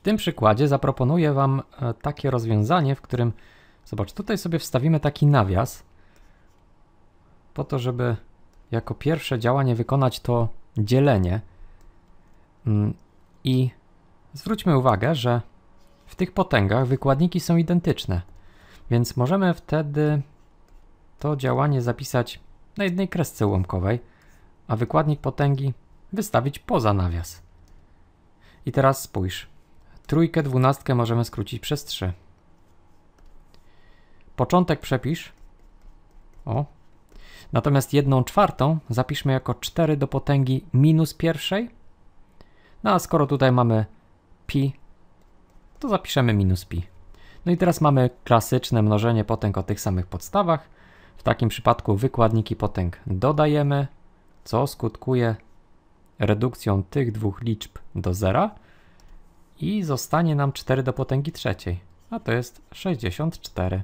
W tym przykładzie zaproponuję Wam e, takie rozwiązanie, w którym, zobacz, tutaj sobie wstawimy taki nawias, po to, żeby jako pierwsze działanie wykonać to dzielenie. Mm, I zwróćmy uwagę, że w tych potęgach wykładniki są identyczne, więc możemy wtedy to działanie zapisać na jednej kresce ułamkowej, a wykładnik potęgi wystawić poza nawias. I teraz spójrz. Trójkę, dwunastkę możemy skrócić przez 3. Początek przepisz. O. Natomiast jedną czwartą zapiszmy jako 4 do potęgi minus pierwszej. No a skoro tutaj mamy pi, to zapiszemy minus pi. No i teraz mamy klasyczne mnożenie potęg o tych samych podstawach. W takim przypadku wykładniki potęg dodajemy, co skutkuje redukcją tych dwóch liczb do zera i zostanie nam 4 do potęgi trzeciej, a to jest 64.